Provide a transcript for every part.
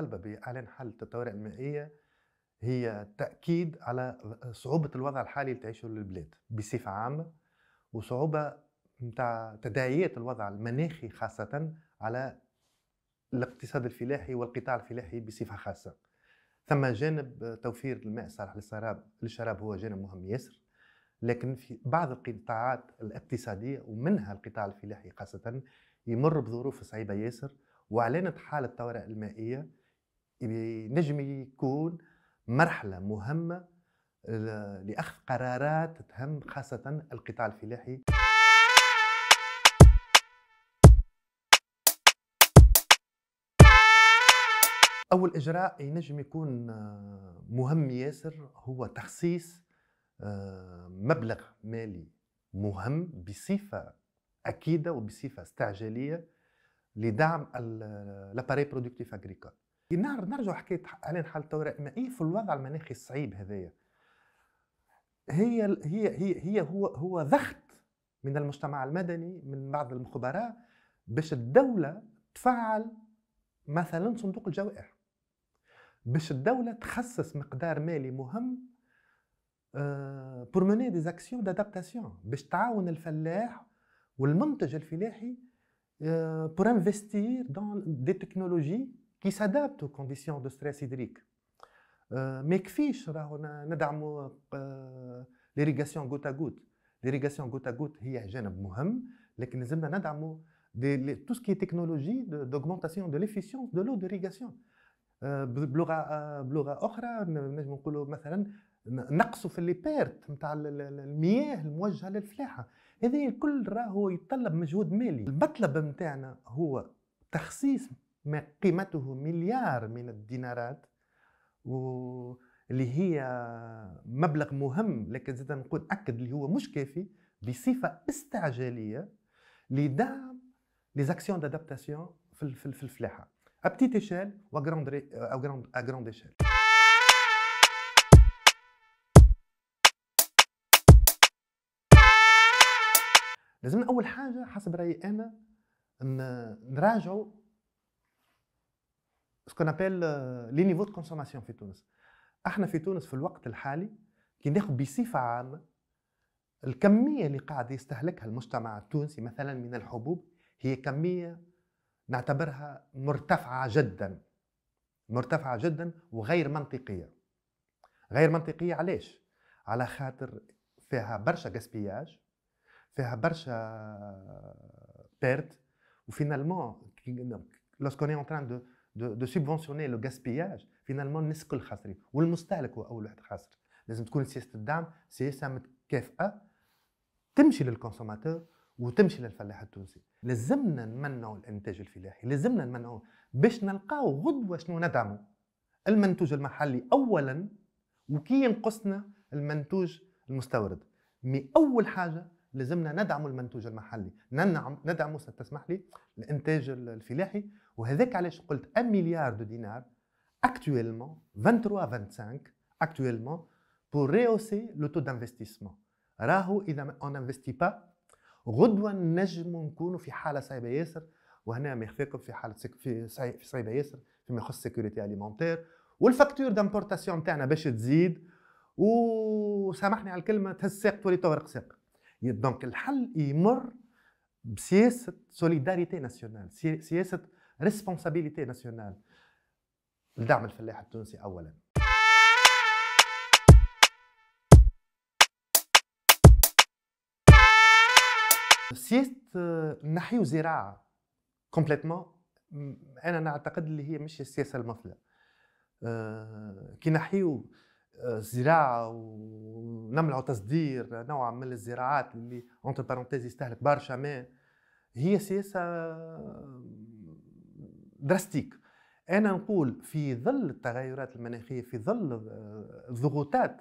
المطالبه باعلان حاله الطوارئ المائيه هي تاكيد على صعوبه الوضع الحالي اللي تعيشه البلاد بصفه عامه وصعوبه متاع تداعيات الوضع المناخي خاصه على الاقتصاد الفلاحي والقطاع الفلاحي بصفه خاصه ثم جانب توفير الماء الصالح للشراب للشراب هو جانب مهم ياسر لكن في بعض القطاعات الاقتصاديه ومنها القطاع الفلاحي خاصه يمر بظروف صعيبه ياسر وأعلنت حاله الطوارئ المائيه نجم يكون مرحله مهمه لاخذ قرارات تهم خاصه القطاع الفلاحي اول اجراء ينجم يكون آه، مهم ياسر هو تخصيص آه، مبلغ مالي مهم بصفه اكيده وبصفه استعجاليه لدعم لاباري برودكتيف اغريكول نرجع حكايه اعلان حاله ما إيه في الوضع المناخي الصعيب هذايا هي هي هي هي هو هو ضغط من المجتمع المدني من بعض الخبراء باش الدوله تفعل مثلا صندوق الجوائح باش الدوله تخصص مقدار مالي مهم بور موني دي زاكسيون دادابتاسيون باش تعاون الفلاح والمنتج الفلاحي بور انفستير دون دي تكنولوجي كي سادابتو كونديسيون دو ستريس هيدريك ما يكفيش راهو ندعمو ليريغاسيون غوت ا غوت ليريغاسيون غوت ا غوت هي جانب مهم لكن لازمنا ندعمو دي ce qui تكنولوجي technologie دو de دو لو l'eau بلغه بلغه اخرى نجم نقولوا مثلا نقصوا في لي بيرت نتاع المياه الموجهه للفلاحه هذه الكل راهو يتطلب مجهود مالي المطلب نتاعنا هو تخصيص ما قيمته مليار من الدينارات واللي هي مبلغ مهم لكن زاد نقول اكد اللي هو مش كافي بصفه استعجاليه لدعم ليزاكسيون دادابتاسيون في في الفلاحه ابتيت ايشيل وغراند غراند ايشيل لازمنا اول حاجه حسب رايي انا نراجعوا ce qu'on appelle لي نيفو دو كونسوماسيون في تونس احنا في تونس في الوقت الحالي كي ناخذ بصفه عامه الكميه اللي قاعد يستهلكها المجتمع التونسي مثلا من الحبوب هي كميه نعتبرها مرتفعه جدا مرتفعه جدا وغير منطقيه غير منطقيه علاش على خاطر فيها برشا جاسبياج فيها برشا بيرت آه، وفينالمون لوسكون اون تران دو دو, دو سوبفونسيوني لو غاسبياج فينالمون الناس الكل خاسرين والمستهلك هو اول واحد خاسر لازم تكون سياسه الدعم سياسه متكافئه تمشي للكونسوماتور وتمشي للفلاح التونسي لازمنا نمنعوا الانتاج الفلاحي لازمنا نمنعوا باش نلقاو غدوه شنو ندعموا المنتوج المحلي اولا وكي ينقصنا المنتوج المستورد مي اول حاجه لازمنا ندعم المنتوج المحلي ندعم ندعمه ستسمح لي الانتاج الفلاحي وهذاك علاش قلت 1 مليار دو دينار اكتويلمون 23 25 اكتويلمون pour rehausser le taux d'investissement راهو اذا اون انفستي با غدوه نجم نكونوا في حاله صعيبه ياسر وهنا ما يخفاكم في حاله في صعيبه ياسر فيما يخص سيكوريتي اليمونتير والفاكتور دامبورتاسيون تاعنا باش تزيد وسامحني على الكلمه تهز ساق تولي تغرق ساق دونك الحل يمر بسياسه سوليداريتي ناسيونال سياسه ريسبونسابيليتي ناسيونال لدعم الفلاح التونسي اولا سياسه نحيو زراعه كومبليتمون انا نعتقد اللي هي مش السياسه المثلى كي نحيو الزراعه و نمنعوا تصدير نوع من الزراعات اللي اونتر بارونتيز يستهلك برشا ماء هي سياسه دراستيك آه، انا نقول في ظل التغيرات المناخيه في ظل آه، الضغوطات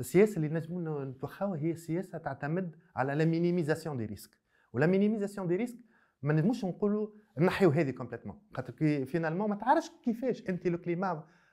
السياسه اللي نجم نتوخاوها هي سياسه تعتمد على لا مينيميزاسيون دي ريسك ولا مينيميزاسيون دي ريسك ما نجموش نقولوا نحيو هذه كومبليتوم خاطر فينالمون ما تعرفش كيفاش انت لو كليما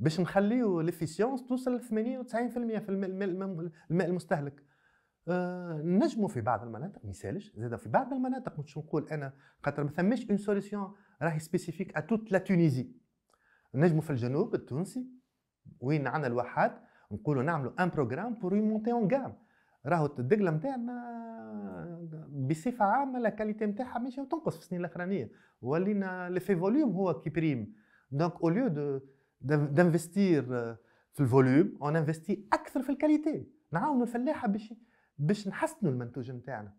باش نخليو ليفيسيونس توصل ل 80 و90% في الماء المستهلك آه نجموا في بعض المناطق ما يسالش زاد في بعض المناطق مش نقول انا خاطر ما ثماش اون سوليسيون راهي سبيسيفيك اتوت لا تونيزي نجموا في الجنوب التونسي وين عندنا الواحات نقولوا نعملوا ان بروغرام بور يمونتي اون غام راهو الدقله نتاعنا بصفه عامه لا كاليتي نتاعها ماشي وتنقص في السنين الاخرانيه ولينا لي في فوليوم هو كي بريم دونك اوليو دو دانفستير euh, في الفوليوم اون انفستي اكثر في الكاليتي نعاونوا الفلاحه باش باش نحسنوا المنتوج نتاعنا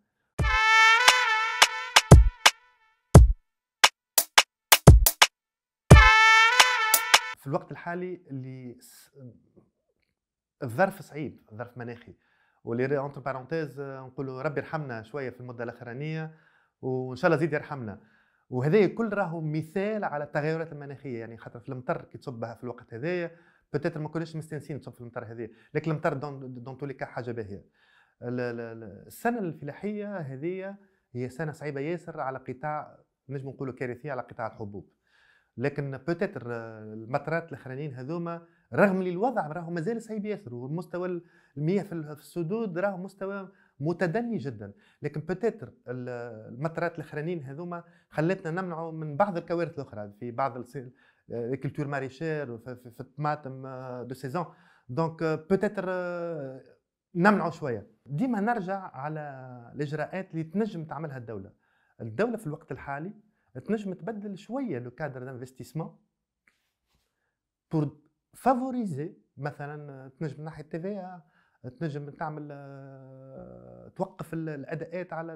في الوقت الحالي اللي الظرف صعيب الظرف مناخي واللي اونتر بارونتيز نقولوا ربي يرحمنا شويه في المده الاخرانيه وان شاء الله زيد يرحمنا وهذا كل راهو مثال على التغيرات المناخيه يعني خاطر في المطر كي تصبها في الوقت هذايا بوتيتر ما كناش مستانسين تصب في المطر هذايا لكن المطر دون, تولي توليكا حاجه باهيه السنه الفلاحيه هذه هي سنه صعيبه ياسر على قطاع نجم نقولوا كارثيه على قطاع الحبوب لكن بوتيتر المطرات الاخرانيين هذوما رغم الوضع راهو مازال صعيب ياسر ومستوى المياه في السدود راهو مستوى متدني جدا لكن بتاتر المطرات الاخرانيين هذوما خلتنا نمنعوا من بعض الكوارث الاخرى في بعض الكولتور ماريشير في الطماطم دو سيزون دونك بتاتر نمنعوا شويه ديما نرجع على الاجراءات اللي تنجم تعملها الدوله الدوله في الوقت الحالي تنجم تبدل شويه لو كادر دانفستيسمون بور فافوريزي مثلا آه، تنجم ناحيه تي في تنجم تعمل آه، توقف الاداءات على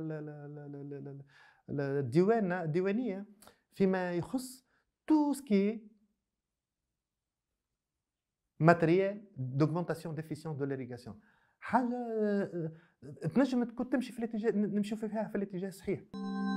الديوان الديوانيه فيما يخص تو سكي ماتريال دوغمونتاسيون ديفيسيون دو ليريغاسيون حاجه آه، آه، تنجم تكون تمشي في الاتجاه نمشي فيها في الاتجاه الصحيح